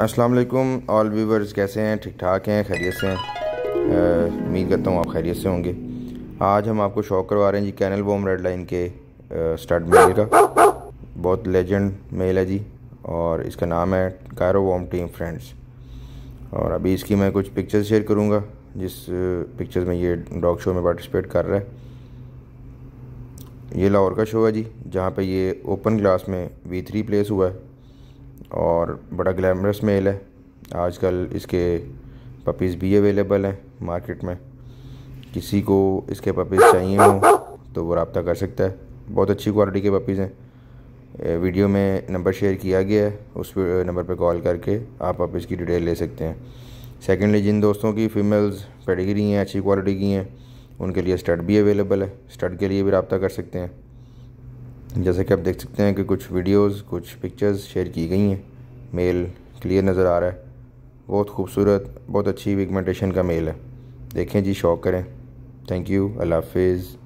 अस्सलाम वालेकुम all viewers कैसे हैं ठीक ठाक हैं खैरियत से हैं उम्मीद करता हूँ आप खैरियत से होंगे आज हम आपको शौक करवा रहे हैं जी कैनल बोम रेड लाइन के स्टड मेल का बहुत लेजेंड मेल है जी और इसका नाम है कायरो वॉम टीम फ्रेंड्स और अभी इसकी मैं कुछ पिक्चर्स शेयर करूँगा जिस पिक्चर्स में ये डॉग शो में पार्टिसिपेट कर रहा है ये लाहौर का शो है जी जहाँ पर ये ओपन ग्लास में वी थ्री प्लेस हुआ है और बड़ा ग्लैमरस मेल है आजकल इसके पपीज़ भी अवेलेबल हैं मार्केट में किसी को इसके पपीज़ चाहिए हो तो वो रबता कर सकता है बहुत अच्छी क्वालिटी के पपीज़ हैं वीडियो में नंबर शेयर किया गया है उस नंबर पर कॉल करके आप पपीज़ की डिटेल ले सकते हैं सेकेंडली जिन दोस्तों की फ़ीमेल्स पेडिग्री हैं अच्छी क्वालिटी की हैं उनके लिए स्टड भी अवेलेबल है स्टड के लिए भी रबता कर सकते हैं जैसे कि आप देख सकते हैं कि कुछ वीडियोस कुछ पिक्चर्स शेयर की गई हैं मेल क्लियर नज़र आ रहा है बहुत खूबसूरत बहुत अच्छी पिगमेंटेशन का मेल है देखें जी शौक करें थैंक यू अल्लाह हाफिज़